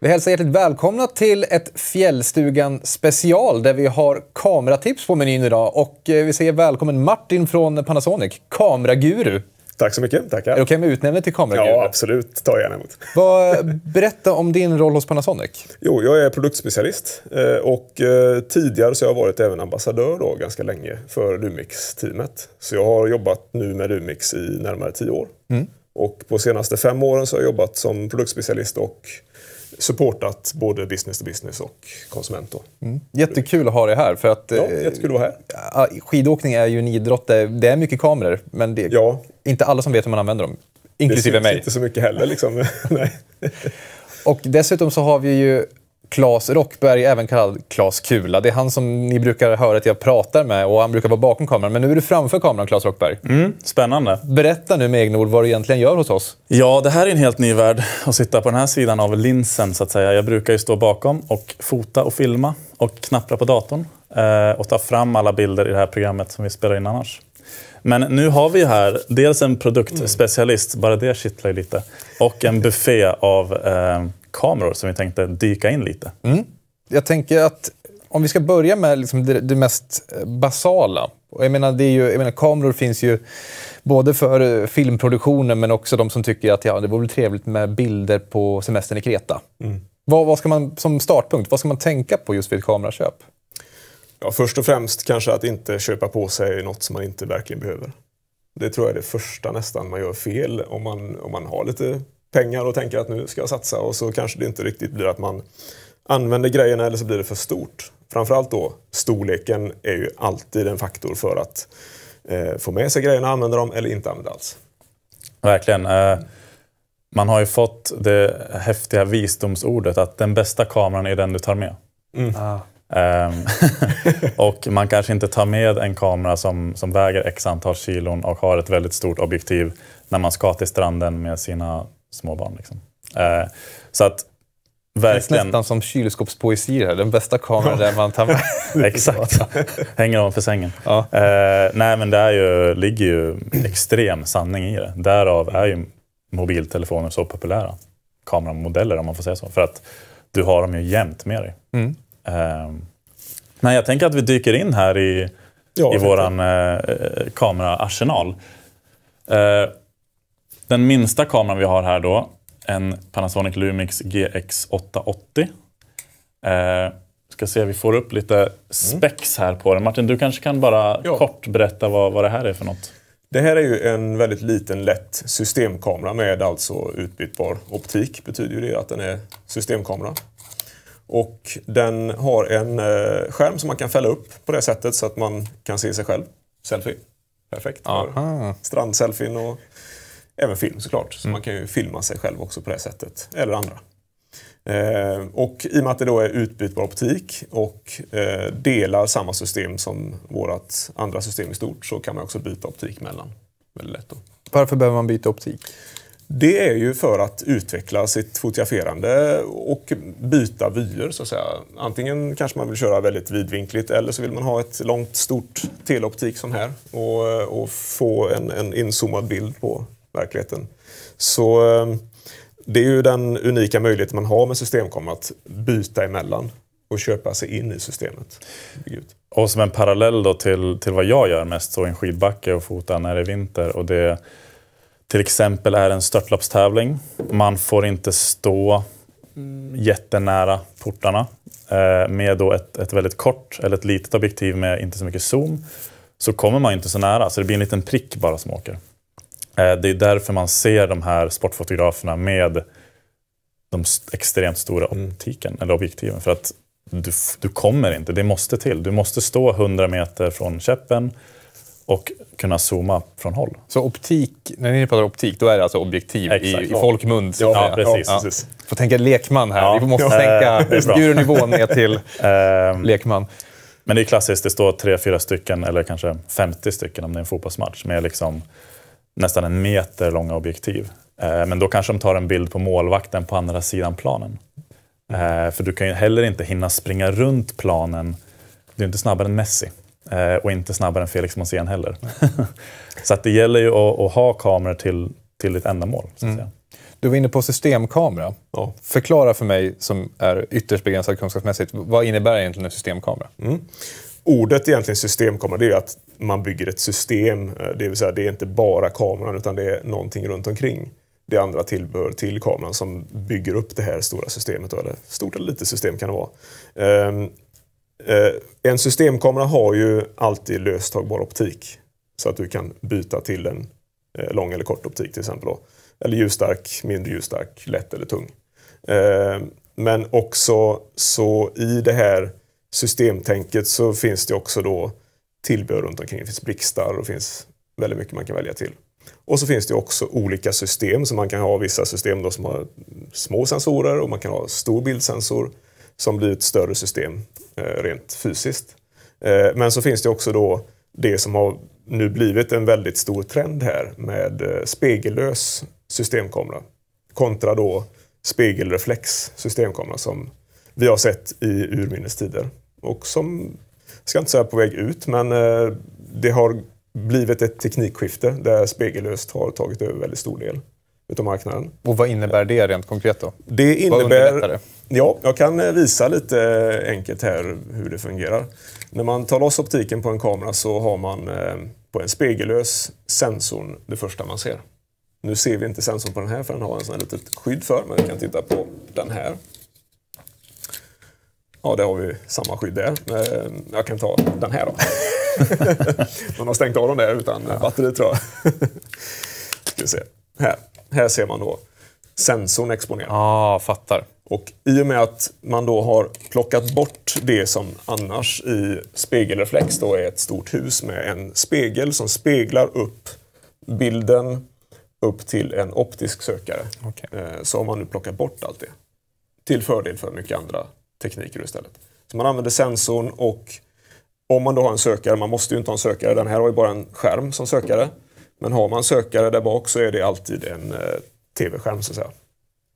Vi hälsar hjärtligt välkomna till ett Fjällstugan special där vi har kameratips på menyn idag. Och eh, vi säger välkommen Martin från Panasonic, kameraguru. Tack så mycket. Tackar. Är det okej okay med utnämningen till kameraguru? Ja, absolut. Ta gärna emot. Eh, berätta om din roll hos Panasonic. Jo, jag är produktspecialist eh, och tidigare så har jag varit även ambassadör då, ganska länge för Lumix-teamet. Så jag har jobbat nu med Lumix i närmare tio år. Mm. Och på senaste fem åren så har jag jobbat som produktspecialist och supportat både business to business och konsument. Mm. Jättekul att ha dig här. För att, ja, jättekul att vara här. Eh, skidåkning är ju en idrott där det är mycket kameror, men det är ja. inte alla som vet hur man använder dem. Inklusive mig. Det syns mig. inte så mycket heller. Liksom. och dessutom så har vi ju Klas Rockberg, även kallad Klas Kula. Det är han som ni brukar höra att jag pratar med och han brukar vara bakom kameran. Men nu är du framför kameran, Klas Rockberg. Mm, spännande. Berätta nu med egna ord vad du egentligen gör hos oss. Ja, det här är en helt ny värld att sitta på den här sidan av linsen så att säga. Jag brukar ju stå bakom och fota och filma och knappra på datorn eh, och ta fram alla bilder i det här programmet som vi spelar in annars. Men nu har vi här dels en produktspecialist, mm. bara det kittlar ju lite, och en buffé av eh, kameror som vi tänkte dyka in lite. Mm. Jag tänker att om vi ska börja med liksom det, det, mest eh, basala. Jag menar, det är ju, jag menar, kameror finns ju både för eh, filmproduktionen men också de som tycker att ja, det vore trevligt med bilder på semestern i Kreta. Mm. Vad, vad, ska man, som startpunkt, vad ska man tänka på just vid ett kameraköp? Ja, först och främst kanske att inte köpa på sig något som man inte verkligen behöver. Det tror jag är det första nästan man gör fel om man, om man har lite pengar och tänker att nu ska jag satsa och så kanske det inte riktigt blir att man använder grejerna eller så blir det för stort. Framförallt då storleken är ju alltid en faktor för att eh, få med sig grejerna, använda dem eller inte använda alls. Verkligen. Eh, man har ju fått det häftiga visdomsordet att den bästa kameran är den du tar med. Mm. Ah. Ehm, och man kanske inte tar med en kamera som, som väger x antal kilon och har ett väldigt stort objektiv när man ska till stranden med sina Småbarn Liksom. Eh, så att verkligen... Det är nästan som kylskåpspoesi här. Den bästa kameran där man tar med Exakt. Hänger ovanför sängen. Ja. Eh, nej, men det ju, ligger ju extrem sanning i det. Därav är ju mobiltelefoner så populära. Kameramodeller om man får säga så. För att du har dem ju jämt med dig. Mm. Eh, nej, jag tänker att vi dyker in här i, ja, i vår eh, eh, kameraarsenal. Eh, den minsta kameran vi har här då, en Panasonic Lumix GX880. Eh, ska se, vi får upp lite mm. specs här på den. Martin, du kanske kan bara ja. kort berätta vad, vad det här är för något? Det här är ju en väldigt liten lätt systemkamera med alltså utbytbar optik. betyder ju det att den är systemkamera. Och den har en eh, skärm som man kan fälla upp på det sättet så att man kan se sig själv. Selfie. Perfekt. Strandselfien och Även film såklart. Så mm. man kan ju filma sig själv också på det sättet. Eller andra. Eh, och i och med att det då är utbytbar optik och eh, delar samma system som vårt andra system i stort så kan man också byta optik mellan. Väldigt lätt då. Varför behöver man byta optik? Det är ju för att utveckla sitt fotograferande och byta vyer så att säga. Antingen kanske man vill köra väldigt vidvinkligt eller så vill man ha ett långt stort teleoptik som här och, och få en, en inzoomad bild på verkligheten. Så ehm, det är ju den unika möjligheten man har med Systemkom att byta emellan och köpa sig in i systemet. Och som en parallell då till, till vad jag gör mest, så en skidbacke och fota när det är vinter. Och det till exempel är en störtloppstävling. Man får inte stå mm, jättenära portarna eh, med då ett, ett väldigt kort eller ett litet objektiv med inte så mycket zoom så kommer man inte så nära, så det blir en liten prick bara som åker. Eh, det är därför man ser de här sportfotograferna med de extremt stora mm. optiken, mm. eller objektiven. För att du, du kommer inte, det måste till. Du måste stå 100 meter från käppen och kunna zooma från håll. Så optik, när ni pratar optik, då är det alltså objektiv Exakt. i, i folkmund? Ja, ja, precis. Ja. precis. Får tänka lekman här. Ja. Vi måste sänka gurunivån ner till ehm, lekman. Men det är klassiskt, det står tre, fyra stycken eller kanske 50 stycken om det är en fotbollsmatch med liksom nästan en meter långa objektiv. Eh, men då kanske de tar en bild på målvakten på andra sidan planen. Eh, för du kan ju heller inte hinna springa runt planen. Du är inte snabbare än Messi eh, och inte snabbare än Felix Monsén heller. så att det gäller ju att, att, ha kameror till, till ditt ändamål. Så att mm. Du var inne på systemkamera. Ja. Förklara för mig som är ytterst begränsad kunskapsmässigt, vad innebär egentligen en systemkamera? Mm ordet egentligen systemkamera, det är att man bygger ett system. Eh, det vill säga, det är inte bara kameran utan det är någonting runt omkring. Det andra tillbehör till kameran som bygger upp det här stora systemet. Eller stort eller litet system kan det vara. Ehm, eh, en systemkamera har ju alltid löstagbar optik. Så att du kan byta till en eh, lång eller kort optik till exempel. Eller ljusstark, mindre ljusstark, lätt eller tung. Ehm, men också så i det här systemtänket så finns det också då tillbehör runt omkring. Det finns blixtar och det finns väldigt mycket man kan välja till. Och så finns det också olika system, så man kan ha vissa system då som har små sensorer och man kan ha stor bildsensor som blir ett större system eh, rent fysiskt. Eh, men så finns det också då det som har nu blivit en väldigt stor trend här med eh, spegellös systemkamera kontra då spegelreflex systemkamera som vi har sett i urminnes tider. Och som, jag ska inte säga på väg ut, men eh, det har blivit ett teknikskifte där spegellöst har tagit över väldigt stor del utav marknaden. Och vad innebär det rent konkret då? Det innebär... Det? Ja, jag kan eh, visa lite eh, enkelt här hur det fungerar. När man tar loss optiken på en kamera så har man på en spegellös sensorn det första man ser. Nu ser vi inte sensorn på den här för den har en sån här litet skydd för, men vi kan titta på den här. Ja, det har vi samma skydd där. Eh, jag kan ta den här då. man har stängt av den där utan ja. batteri tror jag. Ska se. Här. här ser man då sensorn exponerad. Ja, ah, fattar. Och I och med att man då har plockat bort det som annars i spegelreflex då är ett stort hus med en spegel som speglar upp bilden upp till en optisk sökare. Okay. Eh, så har man nu plockat bort allt det. Till fördel för mycket andra tekniker istället. Så man använder sensorn och om man då har en sökare, man måste ju inte ha en sökare, den här har ju bara en skärm som sökare. Men har man sökare där bak så är det alltid en eh, tv-skärm så att säga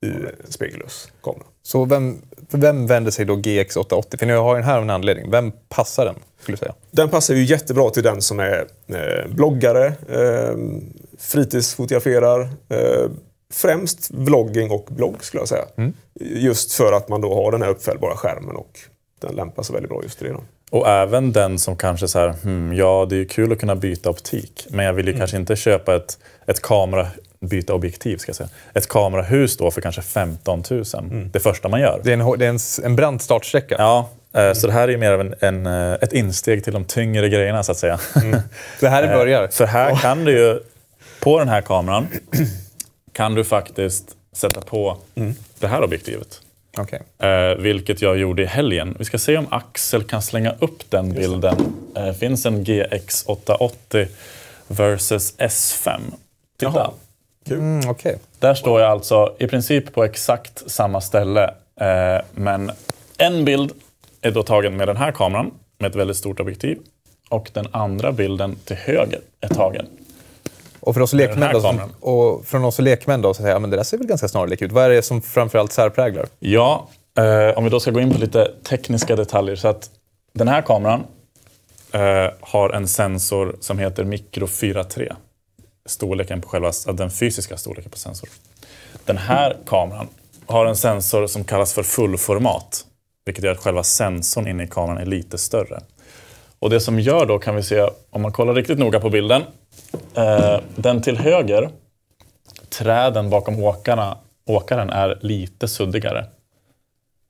i en spegellös kamera. Så vem, vem vänder sig då GX880? För nu har den här av en anledning. Vem passar den? Skulle säga? Den passar ju jättebra till den som är eh, bloggare, eh, fritidsfotograferar, eh, främst vlogging och blogg skulle jag säga. Mm. Just för att man då har den här uppfällbara skärmen och den lämpar sig väldigt bra just i det. Då. Och även den som kanske så här, hmm, ja det är ju kul att kunna byta optik, men jag vill ju mm. kanske inte köpa ett, ett kamera byta objektiv. Ska jag säga. Ett kamerahus då för kanske 15 000. Mm. Det första man gör. Det är en, det är en, en brant startsträcka. Ja, eh, mm. så det här är ju mer av en, en, eh, ett insteg till de tyngre grejerna så att säga. Mm. Det här är eh, börjar. för här oh. kan du ju, på den här kameran, kan du faktiskt sätta på mm. det här objektivet. Okay. Eh, vilket jag gjorde i helgen. Vi ska se om Axel kan slänga upp den Just bilden. Det eh, finns en GX880 versus S5. Titta. Mm, okay. Där står jag alltså i princip på exakt samma ställe. Eh, men en bild är då tagen med den här kameran med ett väldigt stort objektiv. Och den andra bilden till höger är tagen och, för oss lekmän då, och från oss lekmän då, så säger jag men det där ser väl ganska snarlikt ut. Vad är det som framförallt särpräglar? Ja, eh, om vi då ska gå in på lite tekniska detaljer. så att Den här kameran eh, har en sensor som heter Micro 4.3. Storleken på själva, den fysiska storleken på sensorn. Den här kameran har en sensor som kallas för fullformat. Vilket gör att själva sensorn inne i kameran är lite större. Och det som gör då kan vi se, om man kollar riktigt noga på bilden, eh, den till höger, träden bakom åkarna, åkaren är lite suddigare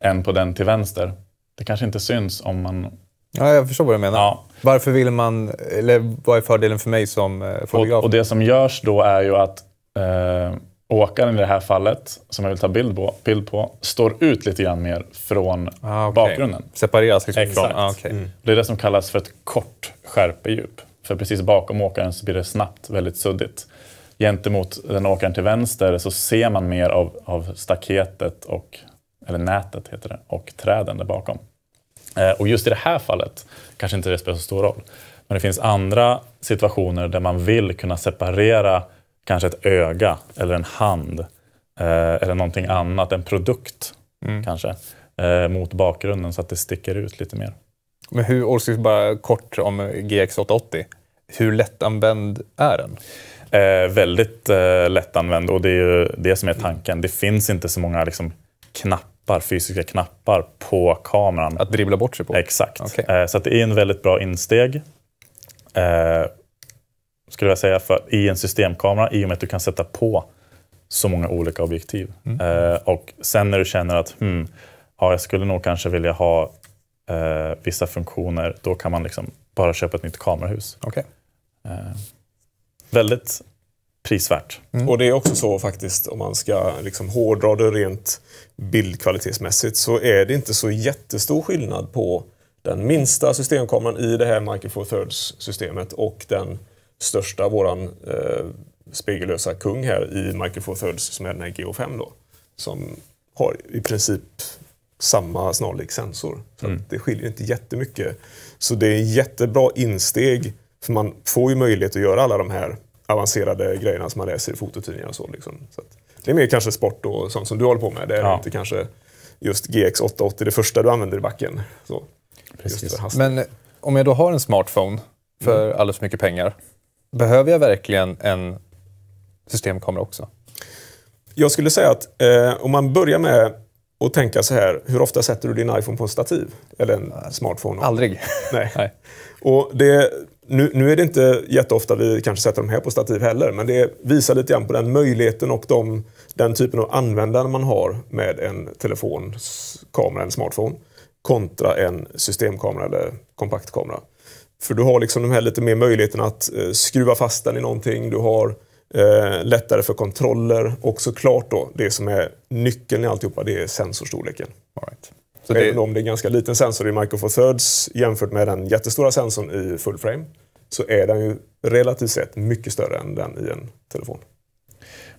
än på den till vänster. Det kanske inte syns om man... Ja, jag förstår vad du menar. Ja. Varför vill man, eller vad är fördelen för mig som eh, fotograf? Och, och det som görs då är ju att eh, åkaren i det här fallet, som jag vill ta bild på, bild på står ut lite grann mer från ah, okay. bakgrunden. Separeras liksom Exakt. från... Ah, okay. mm. Det är det som kallas för ett kort skärpedjup. För precis bakom åkaren så blir det snabbt väldigt suddigt. Gentemot den åkaren till vänster så ser man mer av, av staketet och, eller nätet heter det, och träden där bakom. Eh, och just i det här fallet kanske inte det spelar så stor roll. Men det finns andra situationer där man vill kunna separera kanske ett öga eller en hand eh, eller någonting annat, en produkt mm. kanske, eh, mot bakgrunden så att det sticker ut lite mer. Men hur, och bara kort om GX880. Hur lättanvänd är den? Eh, väldigt eh, lättanvänd och det är ju det som är tanken. Det finns inte så många liksom, knappar, fysiska knappar på kameran. Att dribbla bort sig på? Exakt. Okay. Eh, så det är en väldigt bra insteg. Eh, skulle jag säga, för, i en systemkamera i och med att du kan sätta på så många olika objektiv. Mm. Eh, och sen när du känner att hmm, ja, jag skulle nog kanske vilja ha eh, vissa funktioner, då kan man liksom bara köpa ett nytt kamerahus. Okay. Eh, väldigt prisvärt. Mm. Och det är också så faktiskt, om man ska liksom hårdra det rent bildkvalitetsmässigt, så är det inte så jättestor skillnad på den minsta systemkameran i det här Micro Four Thirds-systemet och den största, våran eh, spegellösa kung här i micro Four Thirds som är den här GH5 då. Som har i princip samma snarlik sensor. Så mm. det skiljer inte jättemycket. Så det är jättebra insteg. För man får ju möjlighet att göra alla de här avancerade grejerna som man läser i fototidningar och så. Liksom. så det är mer kanske sport och sånt som du håller på med. Det är ja. inte kanske just GX880, det första du använder i backen. Så, Men om jag då har en smartphone för mm. alldeles för mycket pengar, behöver jag verkligen en systemkamera också? Jag skulle säga att eh, om man börjar med att tänka så här, hur ofta sätter du din iPhone på en stativ? Eller en Nej, smartphone? Aldrig. Nej. Nej. Och det, nu, nu, är det inte jätteofta vi kanske sätter dem här på stativ heller, men det visar lite grann på den möjligheten och de, den typen av användare man har med en telefons kamera, en smartphone, kontra en systemkamera eller kompaktkamera. För du har liksom de här lite mer möjligheterna att eh, skruva fast den i någonting. Du har eh, lättare för kontroller och såklart då det som är nyckeln i alltihopa, det är sensorstorleken. All right. Så Även om det är en ganska liten sensor i Micro Four Thirds jämfört med den jättestora sensorn i full frame så är den ju relativt sett mycket större än den i en telefon.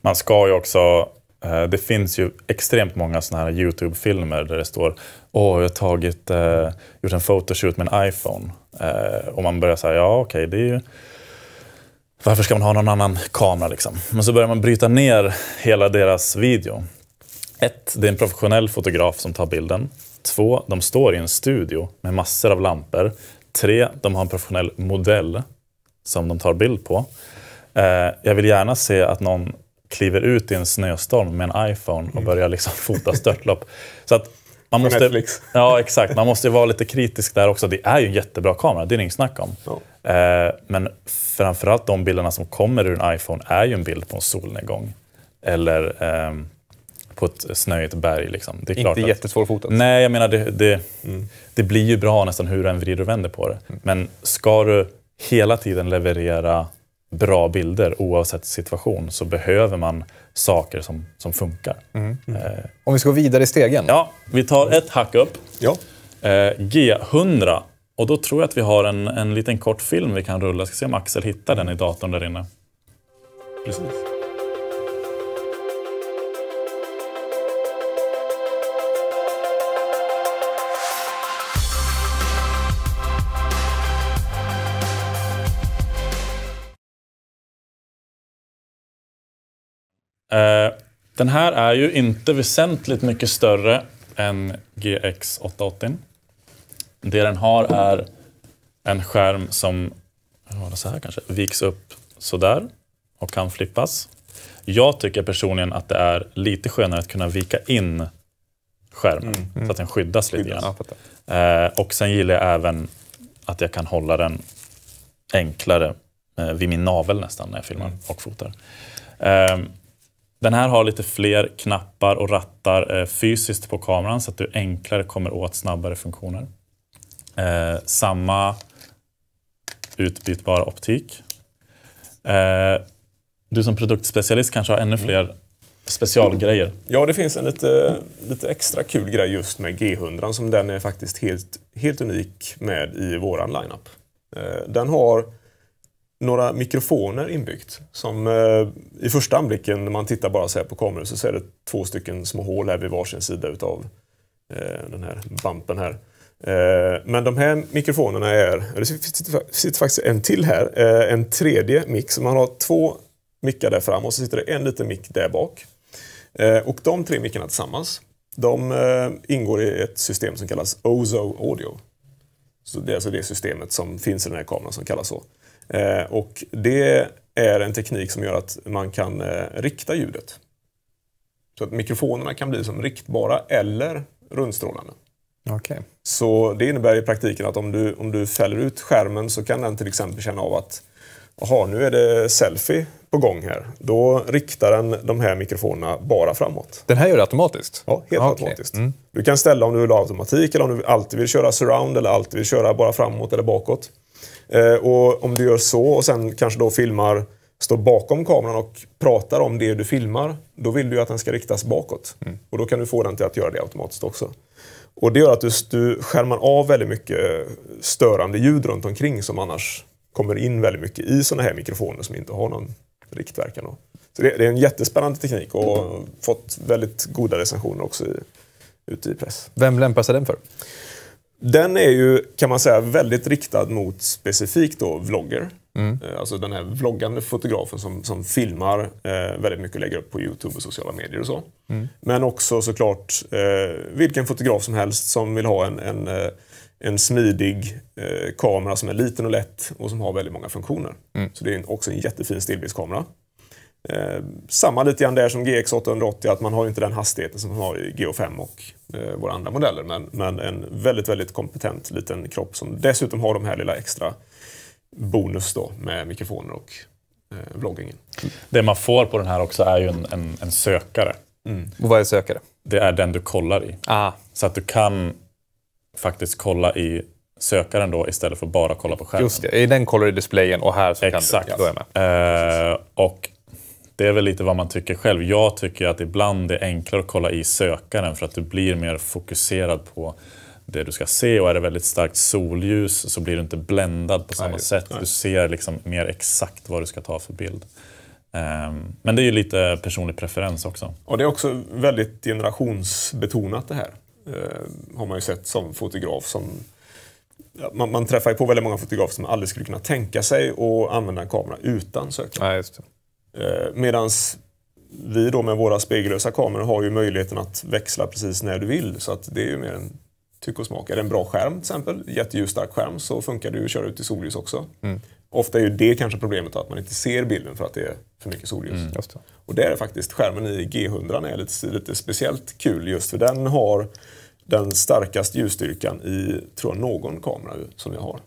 Man ska ju också eh, det finns ju extremt många sådana här YouTube-filmer där det står Åh, jag har tagit, eh, gjort en photoshoot med en iPhone. Eh, och man börjar säga, ja okej, okay, Varför ska man ha någon annan kamera liksom? Men så börjar man bryta ner hela deras video. Ett, det är en professionell fotograf som tar bilden. Två, de står i en studio med massor av lampor. Tre, de har en professionell modell som de tar bild på. Eh, jag vill gärna se att någon kliver ut i en snöstorm med en iPhone och mm. börjar liksom fota störtlopp. Så att man måste, Netflix. Ja, exakt. Man måste ju vara lite kritisk där också. Det är ju en jättebra kamera, det är det inget snack om. Ja. Eh, men framförallt de bilderna som kommer ur en iPhone är ju en bild på en solnedgång. Eller eh, på ett snöigt berg. Liksom. Det är klart inte jättesvårfotat. Nej, jag menar det, det, mm. det, blir ju bra nästan hur du än vrider och vänder på det. Mm. Men ska du hela tiden leverera bra bilder oavsett situation så behöver man saker som, som funkar. Mm. Mm. Eh. Om vi ska gå vidare i stegen? Ja, vi tar ett hack upp. Ja. Eh, G100. Och då tror jag att vi har en, en liten kort film vi kan rulla. Jag ska se om Axel hittar den i datorn där inne. Precis. Den här är ju inte väsentligt mycket större än GX880. Det den har är en skärm som så här kanske, viks upp sådär och kan flippas. Jag tycker personligen att det är lite skönare att kunna vika in skärmen mm, mm. så att den skyddas lite grann. eh, och sen gillar jag även att jag kan hålla den enklare eh, vid min navel nästan när jag filmar mm. och fotar. Eh, den här har lite fler knappar och rattar eh, fysiskt på kameran så att du enklare kommer åt snabbare funktioner. Eh, samma utbytbara optik. Eh, du som produktspecialist kanske har ännu mm. fler specialgrejer? Ja, det finns en lite, lite extra kul grej just med G100 som den är faktiskt helt, helt unik med i våran lineup. Eh, den har några mikrofoner inbyggt. Som eh, i första anblicken när man tittar bara så här på kameran så ser det två stycken små hål här vid varsin sida utav eh, den här bumpen här. Eh, men de här mikrofonerna är, det sitter, sitter faktiskt en till här, eh, en tredje mick. man har två mickar där fram och så sitter det en liten mick där bak. Eh, och de tre mickarna tillsammans, de eh, ingår i ett system som kallas Ozo Audio. Så det är alltså det systemet som finns i den här kameran som kallas så. Eh, och det är en teknik som gör att man kan eh, rikta ljudet. Så att mikrofonerna kan bli som riktbara eller rundstrålande. Okay. Så det innebär i praktiken att om du, om du fäller ut skärmen så kan den till exempel känna av att Jaha, nu är det selfie på gång här. Då riktar den de här mikrofonerna bara framåt. Den här gör det automatiskt? Ja, helt ah, automatiskt. Mm. Du kan ställa om du vill ha automatik eller om du alltid vill köra surround eller alltid vill köra bara framåt eller bakåt. Eh, och om du gör så och sen kanske då filmar, står bakom kameran och pratar om det du filmar, då vill du ju att den ska riktas bakåt. Mm. Och då kan du få den till att göra det automatiskt också. Och det gör att du, du skärmar av väldigt mycket störande ljud runt omkring som annars kommer in väldigt mycket i sådana här mikrofoner som inte har någon riktverkan. Så det, det, är en jättespännande teknik och fått väldigt goda recensioner också i, ute i press. Vem lämpar sig den för? Den är ju, kan man säga, väldigt riktad mot specifikt då vlogger. Mm. Eh, alltså den här vloggande fotografen som, som filmar eh, väldigt mycket och lägger upp på Youtube och sociala medier och så. Mm. Men också såklart eh, vilken fotograf som helst som vill ha en, en, eh, en smidig eh, kamera som är liten och lätt och som har väldigt många funktioner. Mm. Så det är också en jättefin stillbildskamera. Eh, samma lite grann där som GX880, att man har inte den hastigheten som man har i GO5 och eh, våra andra modeller. Men, men, en väldigt, väldigt kompetent liten kropp som dessutom har de här lilla extra bonus då med mikrofoner och eh, vloggingen. Det man får på den här också är ju en, en, en sökare. Mm. Och vad är sökare? Det är den du kollar i. Ah. Så att du kan faktiskt kolla i sökaren då istället för bara kolla på skärmen. Just det, i den kollar du i displayen och här så Exakt. kan du. Exakt. Ja, eh, och det är väl lite vad man tycker själv. Jag tycker att ibland är det är enklare att kolla i sökaren för att du blir mer fokuserad på det du ska se och är det väldigt starkt solljus så blir du inte bländad på samma nej, sätt. Nej. Du ser liksom mer exakt vad du ska ta för bild. Ehm, men det är ju lite personlig preferens också. Och det är också väldigt generationsbetonat det här. Eh, har man ju sett som fotograf. Som, man, man träffar ju på väldigt många fotografer som aldrig skulle kunna tänka sig att använda en kamera utan sökning. Ja, Eh, Medan vi då med våra spegellösa kameror har ju möjligheten att växla precis när du vill. Så att det är ju mer en tyck och smak. Är det en bra skärm till exempel, jätteljusstark skärm, så funkar det ju att köra ut i solljus också. Mm. Ofta är ju det kanske problemet, att man inte ser bilden för att det är för mycket solljus. Mm. Och där är faktiskt skärmen i G100 är lite, lite speciellt kul just för den har den starkaste ljusstyrkan i, tror jag, någon kamera som jag har.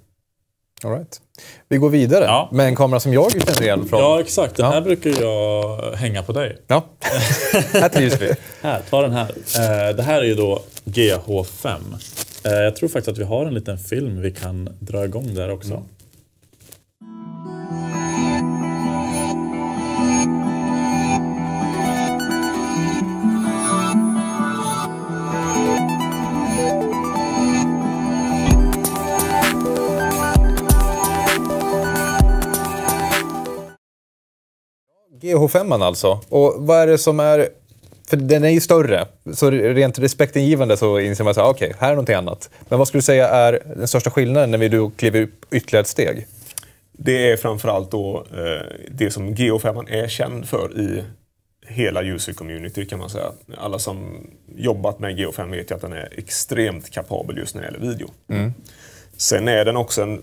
All right. Vi går vidare ja. med en kamera som jag känner igen från... Ja, exakt. Den här brukar jag hänga på dig. Ja, här trivs vi. Här, ta den här. Eh, det här är ju då GH5. Eh, jag tror faktiskt att vi har en liten film vi kan dra igång där också. Mm. GH5 alltså. Och vad är det som är... För den är ju större, så rent respektingivande så inser man att okej, okay, här är någonting annat. Men vad skulle du säga är den största skillnaden när vi då kliver upp ytterligare ett steg? Det är framförallt då eh, det som GH5 är känd för i hela user-community kan man säga. Alla som jobbat med GH5 vet ju att den är extremt kapabel just när det gäller video. Mm. Sen är den också en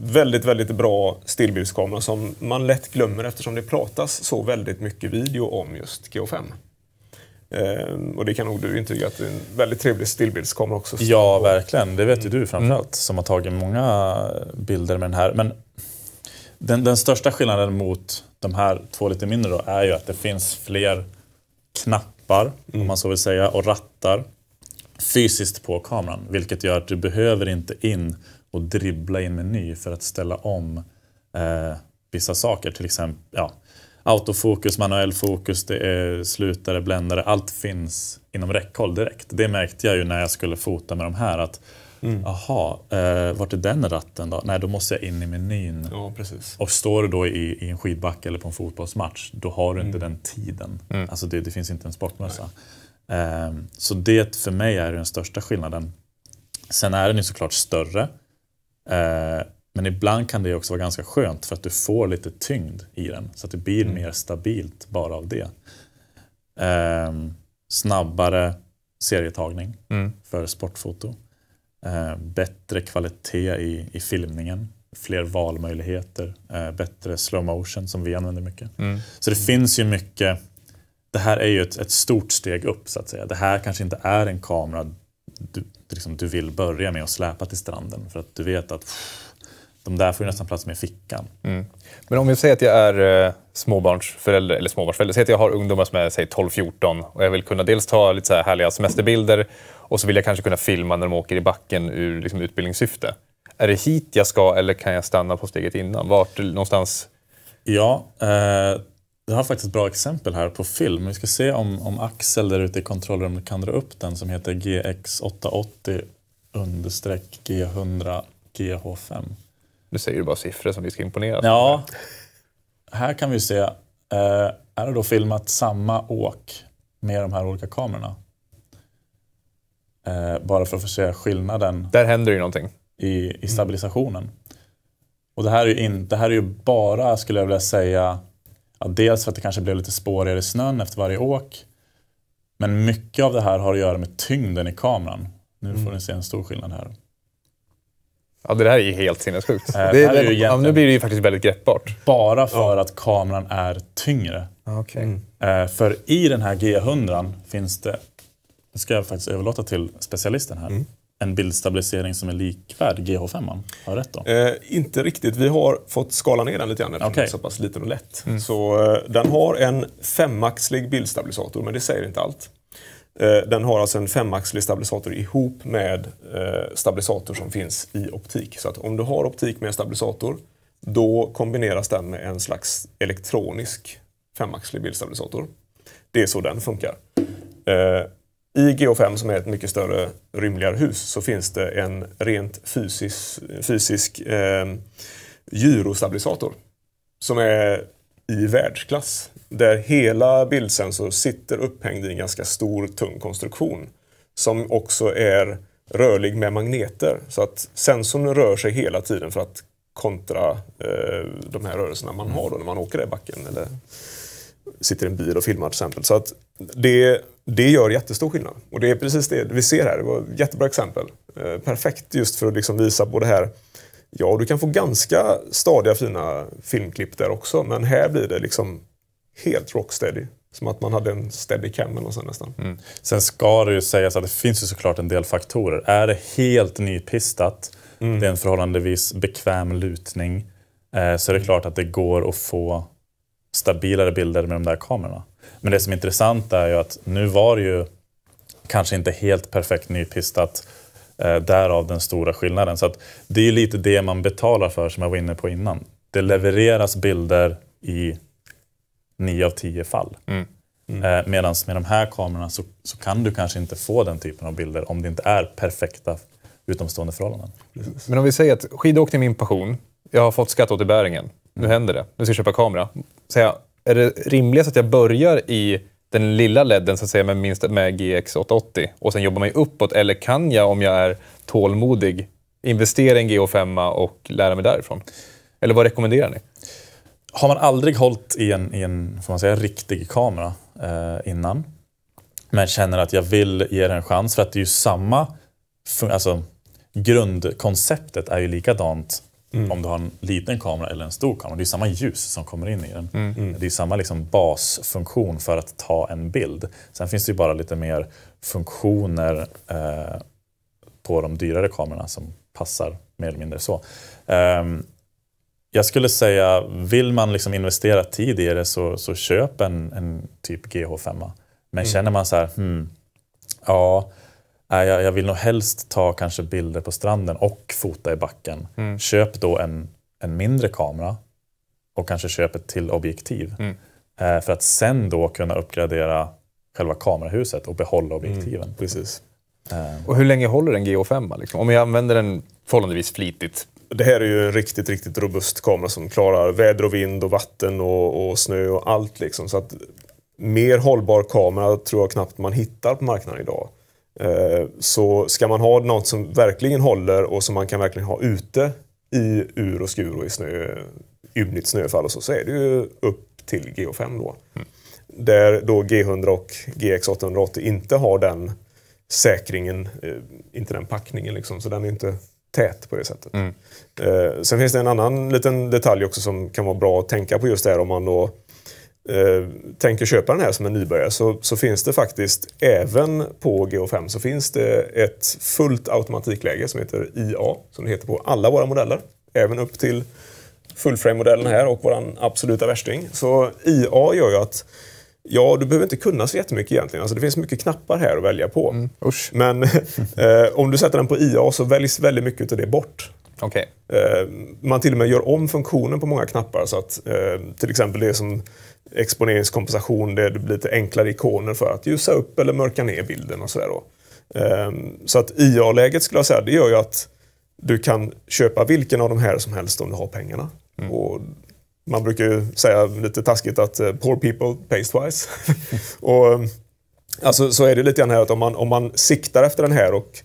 väldigt, väldigt bra stillbildskamera som man lätt glömmer eftersom det pratas så väldigt mycket video om just GH5. Ehm, och det kan nog du intyga att det är en väldigt trevlig stillbildskamera också. Ja, verkligen. Det vet ju du framförallt mm. som har tagit många bilder med den här. Men den, den största skillnaden mot de här två lite mindre då, är ju att det finns fler knappar, mm. om man så vill säga, och rattar fysiskt på kameran. Vilket gör att du behöver inte in och dribbla i en meny för att ställa om eh, vissa saker. Till exempel ja, autofokus, manuell fokus, det är slutare, bländare. Allt finns inom räckhåll direkt. Det märkte jag ju när jag skulle fota med de här. att Mm. Aha, eh, vart är den ratten då? Nej, då måste jag in i menyn. Ja, och står du då i, i en skidbacke eller på en fotbollsmatch, då har du mm. inte den tiden. Mm. Alltså det, det, finns inte en sportmössa. Eh, så det för mig är den största skillnaden. Sen är den ju såklart större. Eh, men ibland kan det också vara ganska skönt för att du får lite tyngd i den så att det blir mm. mer stabilt bara av det. Ehm, snabbare serietagning mm. för sportfoto. Ehm, bättre kvalitet i, i filmningen fler valmöjligheter, eh, bättre slow motion som vi använder mycket. Mm. Så det finns ju mycket, det här är ju ett, ett, stort steg upp så att säga. Det här kanske inte är en kamera du, liksom, du vill börja med att släpa till stranden för att du vet att pff, de där får ju nästan plats med fickan. Mm. Men om vi säger att jag är eh, småbarnsförälder, eller småbarnsförälder, säg att jag har ungdomar som är 12-14 och jag vill kunna dels ta lite så här härliga semesterbilder och så vill jag kanske kunna filma när de åker i backen ur liksom, utbildningssyfte. Är det hit jag ska eller kan jag stanna på steget innan? Vart någonstans? Ja, eh, jag har faktiskt ett bra exempel här på film. Vi ska se om, om Axel där ute i kontrollrummet kan dra upp den som heter GX880 understreck G100 GH5. Nu säger du bara siffror som vi ska imponera Ja, här kan vi se. Eh, här har då filmat samma åk med de här olika kamerorna. Eh, bara för att få se skillnaden. Där händer ju någonting. I, i mm. stabilisationen. Mm. Och det här, är ju in, det här är ju bara, skulle jag vilja säga, Ja, dels för att det kanske blev lite spårigare i snön efter varje åk. Men mycket av det här har att göra med tyngden i kameran. Nu mm. får ni se en stor skillnad här. Ja, det här är ju helt sinnessjukt. det, eh, det är ju ja, nu blir det ju faktiskt väldigt greppbart. Bara för ja. att kameran är tyngre. Okay. Mm. Eh, för i den här G100 finns det, nu ska jag faktiskt överlåta till specialisten här. Mm en bildstabilisering som är likvärdig GH5? Har jag rätt då? Eh, inte riktigt. Vi har fått skala ner den lite grann eftersom okay. den är så pass liten och lätt. Mm. Så, eh, den har en femaxlig bildstabilisator, men det säger inte allt. Eh, den har alltså en femaxlig stabilisator ihop med eh, stabilisator som finns i optik. Så att om du har optik med stabilisator, då kombineras den med en slags elektronisk femaxlig bildstabilisator. Det är så den funkar. Eh, i GH5 som är ett mycket större, rymligare hus så finns det en rent fysisk, fysisk eh, gyrostabilisator som är i världsklass. Där hela bildsensorn sitter upphängd i en ganska stor tung konstruktion som också är rörlig med magneter. Så att sensorn rör sig hela tiden för att kontra eh, de här rörelserna man har då när man åker i backen eller sitter i en bil och filmar till exempel. Så att det det gör jättestor skillnad. Och det är precis det vi ser här. Det var ett jättebra exempel. Eh, perfekt just för att liksom visa på det här. Ja, du kan få ganska stadiga fina filmklipp där också, men här blir det liksom helt rocksteady. Som att man hade en steady cam något sånt nästan. Mm. Sen ska det ju sägas att det finns ju såklart en del faktorer. Är det helt nypistat, mm. det är en förhållandevis bekväm lutning, eh, så är det mm. klart att det går att få stabilare bilder med de där kamerorna. Men det som är intressant är ju att nu var det ju kanske inte helt perfekt nypistat. Eh, därav den stora skillnaden. Så det är ju lite det man betalar för som jag var inne på innan. Det levereras bilder i 9 av 10 fall. Mm. Mm. Eh, Medan med de här kamerorna så, så, kan du kanske inte få den typen av bilder om det inte är perfekta utomstående förhållanden. Precis. Men om vi säger att skidåkning är min passion. Jag har fått skatteåterbäringen. Nu mm. händer det. Nu ska jag köpa kamera. Säger är det rimligast att jag börjar i den lilla ledden så att säga, med, minst, med GX880 och sen jobbar mig uppåt? Eller kan jag, om jag är tålmodig, investera i en GH5 och lära mig därifrån? Eller vad rekommenderar ni? Har man aldrig hållit i en, i en får man säga, riktig kamera eh, innan, men känner att jag vill ge den en chans, för att det är ju samma... Alltså, grundkonceptet är ju likadant Mm. Om du har en liten kamera eller en stor kamera. Det är samma ljus som kommer in i den. Mm. mm. Det är samma liksom basfunktion för att ta en bild. Sen finns det ju bara lite mer funktioner eh, på de dyrare kamerorna som passar mer eller mindre så. Eh, jag skulle säga, vill man liksom investera tid i det så, så köp en, en typ GH5. Men mm. känner man så här, hmm, ja, Nej, jag, jag vill nog helst ta kanske bilder på stranden och fota i backen. Mm. Köp då en, en mindre kamera och kanske köp ett till objektiv. Mm. Eh, för att sen då kunna uppgradera själva kamerahuset och behålla mm. objektiven. Mm, precis. Eh. Och hur länge håller en GH5? Liksom? Om jag använder den förhållandevis flitigt. Det här är ju en riktigt, riktigt robust kamera som klarar väder och vind och vatten och, och snö och allt. Liksom. Så att mer hållbar kamera tror jag knappt man hittar på marknaden idag. Eh, så ska man ha något som verkligen håller och som man kan verkligen ha ute i ur och skur och i snö, ymnigt snöfall och så, så är det ju upp till GH5 då. Mm. Där då G100 och GX880 inte har den säkringen, eh, inte den packningen liksom, så den är inte tät på det sättet. Mm. Eh, sen finns det en annan liten detalj också som kan vara bra att tänka på just här om man då eh, tänker köpa den här som en nybörjare så, så finns det faktiskt även på GH5 så finns det ett fullt automatikläge som heter IA som det heter på alla våra modeller. Även upp till fullframe-modellen här och våran absoluta värsting. Så IA gör ju att Ja, du behöver inte kunna så jättemycket egentligen. Alltså, det finns mycket knappar här att välja på. Mm, Men eh, om du sätter den på IA så väljs väldigt mycket av det bort. Okay. Eh, man till och med gör om funktionen på många knappar så att eh, till exempel det som exponeringskompensation, det blir lite enklare ikoner för att ljusa upp eller mörka ner bilden och sådär. Eh, så att IA-läget skulle jag säga, det gör ju att du kan köpa vilken av de här som helst om du har pengarna. Mm. Och man brukar ju säga lite taskigt att poor people pays twice. och, alltså, så är det lite grann här att om man, om man siktar efter den här och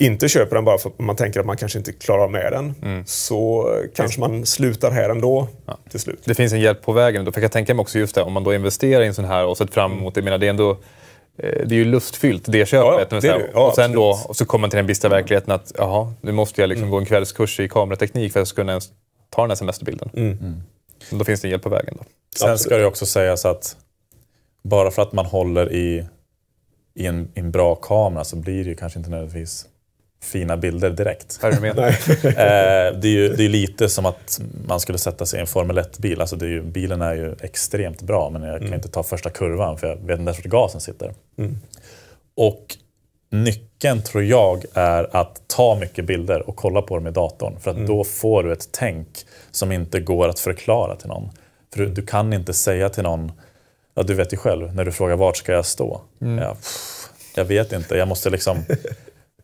inte köper den bara för att man tänker att man kanske inte klarar med den, mm. så kanske man slutar här ändå ja. till slut. Det finns en hjälp på vägen. Då fick jag tänka mig också just det, om man då investerar i en sån här och sett fram emot det. Menar, det, är ändå, eh, det är ju lustfyllt, det köpet. Ja, det det. Ja, och sen då, och så kommer man till den bistra mm. verkligheten att jaha, nu måste jag liksom mm. gå en kvällskurs i kamerateknik för att kunna ens ta den här semesterbilden. Mm. mm. Då finns det en hjälp på vägen. Då. Sen Absolut. ska det också sägas att bara för att man håller i i en, i en, bra kamera så blir det ju kanske inte nödvändigtvis fina bilder direkt. Är du med? Eh, det, är ju, det är lite som att man skulle sätta sig i en Formel 1-bil. Alltså bilen är ju extremt bra men jag mm. kan inte ta första kurvan för jag vet inte ens vart gasen sitter. Mm. Och nyckeln tror jag är att ta mycket bilder och kolla på dem i datorn. För att mm. då får du ett tänk som inte går att förklara till någon. För du, du kan inte säga till någon, ja, du vet ju själv, när du frågar vart ska jag stå? Mm. Ja, pff, jag vet inte, jag måste liksom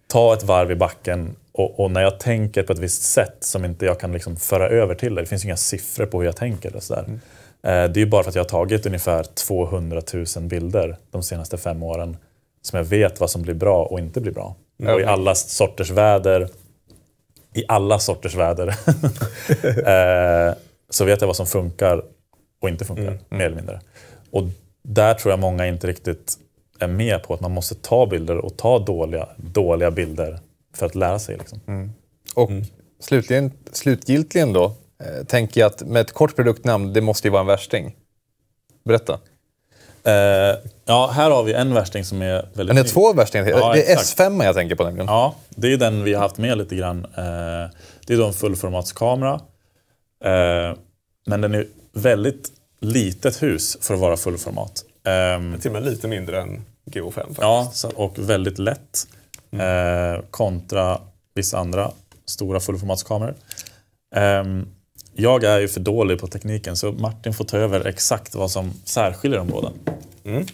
ta ett varv i backen och, och, när jag tänker på ett visst sätt som inte jag kan liksom föra över till det, det finns inga siffror på hur jag tänker. Det, sådär. Mm. Eh, det är bara för att jag har tagit ungefär 200 000 bilder de senaste fem åren som jag vet vad som blir bra och inte blir bra. Mm. Och i alla sorters väder, i alla sorters väder, eh, så vet jag vad som funkar och inte funkar, mm. mm. mer eller mindre. Och där tror jag många inte riktigt är med på att man måste ta bilder och ta dåliga, dåliga bilder för att lära sig. Liksom. Mm. Och mm. Slutligen, slutgiltigen då, eh, tänker jag att med ett kort produktnamn, det måste ju vara en värsting. Berätta. Eh, ja, här har vi en värsting som är väldigt Men det är ny. två värstingar. Ja, det är S5 jag tänker på nämligen. Ja, det är den vi har haft med lite grann. Eh, det är då en fullformatskamera. Eh, men den är väldigt litet hus för att vara fullformat. Um, ehm, till och med lite mindre än GO5 faktiskt. Ja, och väldigt lätt. Mm. Eh, kontra vissa andra stora fullformatskameror. Eh, jag är ju för dålig på tekniken så Martin får ta över exakt vad som särskiljer de båda. Mm.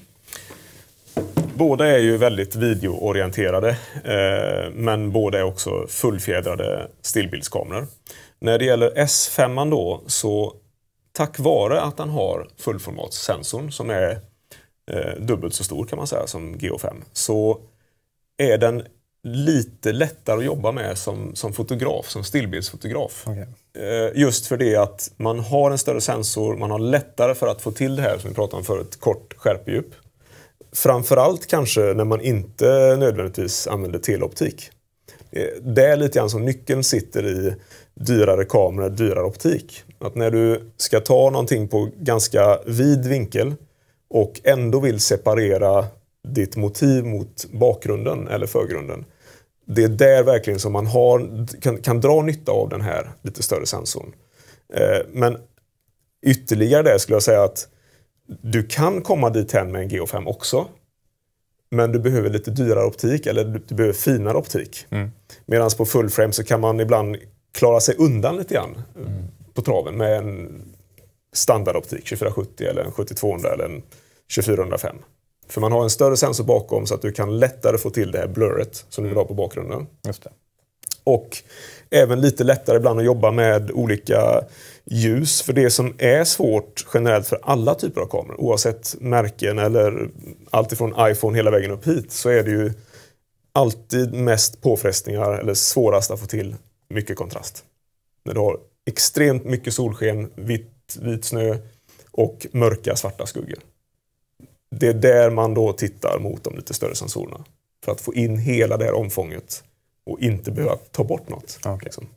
Båda är ju väldigt videoorienterade eh, men båda är också fullfjädrade stillbildskameror. När det gäller S5 då så tack vare att den har fullformatssensorn som är eh, dubbelt så stor kan man säga som GH5, så är den lite lättare att jobba med som, som fotograf, som stillbildsfotograf. Okay. Eh, just för det att man har en större sensor, man har lättare för att få till det här som vi pratade om förut, kort skärpedjup. Framförallt kanske när man inte nödvändigtvis använder teleoptik. Eh, det är lite grann som nyckeln sitter i dyrare kameror, dyrare optik. Att när du ska ta någonting på ganska vid vinkel och ändå vill separera ditt motiv mot bakgrunden eller förgrunden. Det är där verkligen som man har, kan, kan dra nytta av den här lite större sensorn. Eh, men ytterligare där skulle jag säga att du kan komma dit hem med en GH5 också. Men du behöver lite dyrare optik eller du behöver finare optik. Mm. Medan på full frame så kan man ibland klara sig undan lite grann mm. på traven med en standardoptik 2470 eller en 7200 eller en 2405. För man har en större sensor bakom så att du kan lättare få till det här blurret som du vill ha på bakgrunden. Just det. Och även lite lättare ibland att jobba med olika ljus. För det som är svårt generellt för alla typer av kameror, oavsett märken eller alltifrån iPhone hela vägen upp hit, så är det ju alltid mest påfrestningar eller svårast att få till mycket kontrast. När du har extremt mycket solsken, vitt, vit snö och mörka svarta skuggor det är där man då tittar mot de lite större sensorerna. För att få in hela det här omfånget och inte behöva ta bort något. Okay. Liksom.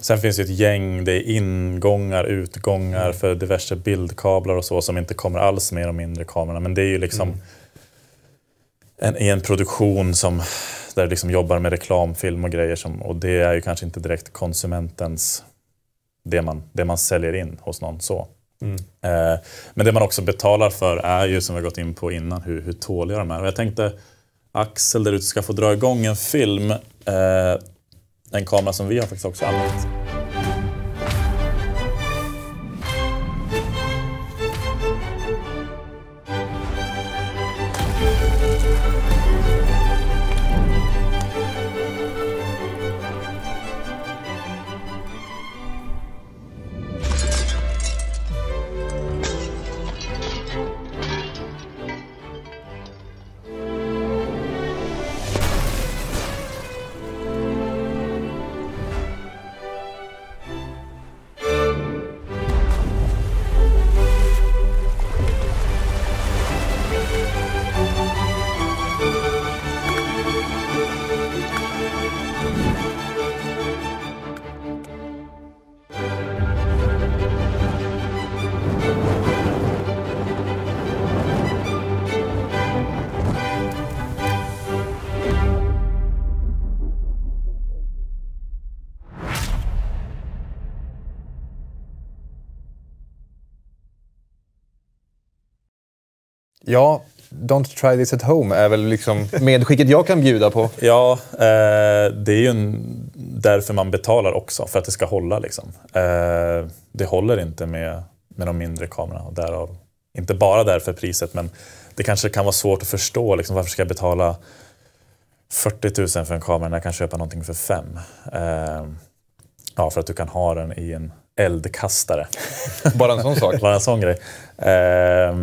Sen finns det ett gäng, det är ingångar, utgångar för diverse bildkablar och så som inte kommer alls med de mindre kamerorna. Men det är ju liksom mm. en, en produktion som, där det liksom jobbar med reklamfilm och grejer som, och det är ju kanske inte direkt konsumentens, det man, det man säljer in hos någon så. Mm. Eh, men det man också betalar för är ju, som vi gått in på innan, hur, hur tåliga de är. Och jag tänkte Axel där ute ska få dra igång en film. Eh, en kamera som vi har faktiskt också använt. Ja, Don't try this at home är väl liksom medskicket jag kan bjuda på. ja, eh, det är ju en, därför man betalar också, för att det ska hålla. Liksom. Eh, det håller inte med, med de mindre kamerorna. Därav, inte bara därför priset, men det kanske kan vara svårt att förstå. Liksom, varför ska jag betala 40 000 för en kamera när jag kan köpa någonting för 5? Eh, ja, för att du kan ha den i en eldkastare. bara en sån sak? bara en sån grej. Eh,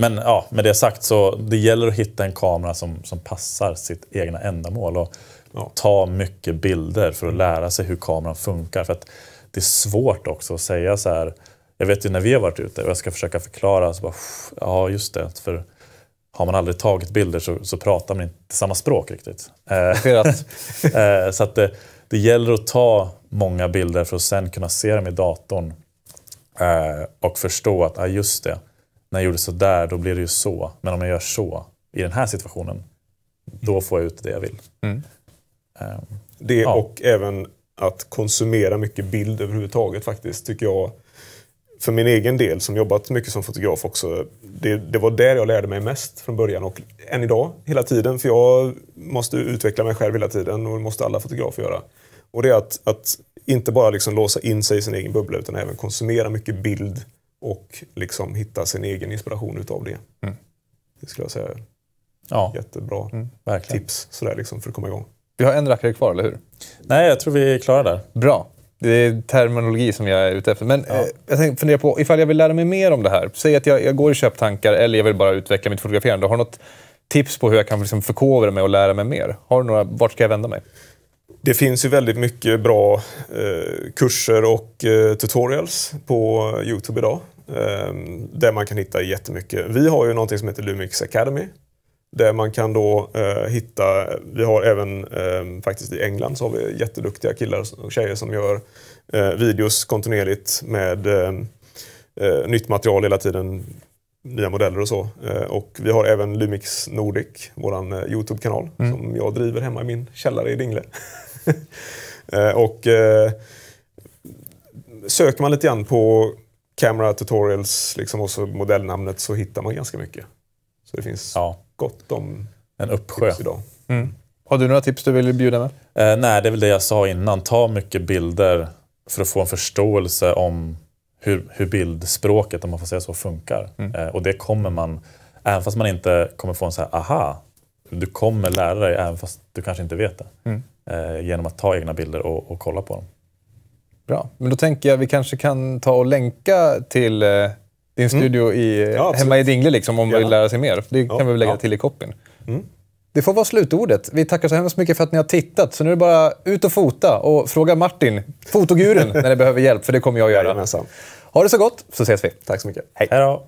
men ja, med det sagt så det gäller att hitta en kamera som, som passar sitt egna ändamål och ja. ta mycket bilder för att mm. lära sig hur kameran funkar. För att Det är svårt också att säga så här. Jag vet ju när vi har varit ute och jag ska försöka förklara. Så bara, ja, just det. För har man aldrig tagit bilder så, så pratar man inte samma språk riktigt. Eh, eh, så att det, det gäller att ta många bilder för att sen kunna se dem i datorn eh, och förstå att, ja, just det när jag gjorde så där, då blir det ju så. Men om jag gör så i den här situationen, då får jag ut det jag vill. Mm. Um, det ja. och även att konsumera mycket bild överhuvudtaget faktiskt, tycker jag. För min egen del, som jobbat mycket som fotograf också, det, det, var där jag lärde mig mest från början och än idag, hela tiden. För jag måste utveckla mig själv hela tiden och det måste alla fotografer göra. Och det är att, att inte bara liksom låsa in sig i sin egen bubbla utan även konsumera mycket bild och liksom hitta sin egen inspiration utav det. Mm. Det skulle jag säga är ja. jättebra mm, tips sådär liksom för att komma igång. Vi har en rackare kvar, eller hur? Nej, jag tror vi är klara där. Bra. Det är terminologi som jag är ute efter. Men ja. eh, jag funderar på, ifall jag vill lära mig mer om det här. Säg att jag, jag går i köptankar eller jag vill bara utveckla mitt fotograferande. Har du något tips på hur jag kan liksom förkovra mig och lära mig mer? Har du några, vart ska jag vända mig? Det finns ju väldigt mycket bra eh, kurser och eh, tutorials på Youtube idag. Ehm, där man kan hitta jättemycket. Vi har ju någonting som heter Lumix Academy. Där man kan då eh, hitta, vi har även ehm, faktiskt i England så har vi jätteduktiga killar och tjejer som gör eh, videos kontinuerligt med ehm, eh, nytt material hela tiden, nya modeller och så. och vi har även Lumix Nordic, vår Youtube-kanal, mm. som jag driver hemma i min källare i Dingle. och söker man lite grann på camera tutorials liksom, och så modellnamnet så hittar man ganska mycket. Så det finns ja. gott om en uppsjö. idag. Mm. Har du några tips du vill bjuda med? Eh, nej, det är väl det jag sa innan. Ta mycket bilder för att få en förståelse om hur, hur bildspråket, om man får säga så, funkar. Mm. Eh, och det kommer man, även fast man inte kommer få en så här aha, du kommer lära dig även fast du kanske inte vet det. Mm. Eh, genom att ta egna bilder och, och kolla på dem. Bra. Men då tänker jag att vi kanske kan ta och länka till eh, din mm. studio i, ja, eh, hemma i Dingle liksom, om man vill lära sig mer. Det ja, kan vi lägga ja. till i koppin. Mm. Det får vara slutordet. Vi tackar så hemskt mycket för att ni har tittat. Så nu är det bara ut och fota och fråga Martin, fotoguren, när ni behöver hjälp. För det kommer jag att göra. Jajamensan. Ha det så gott, så ses vi. Tack så mycket. Hej. Hejdå.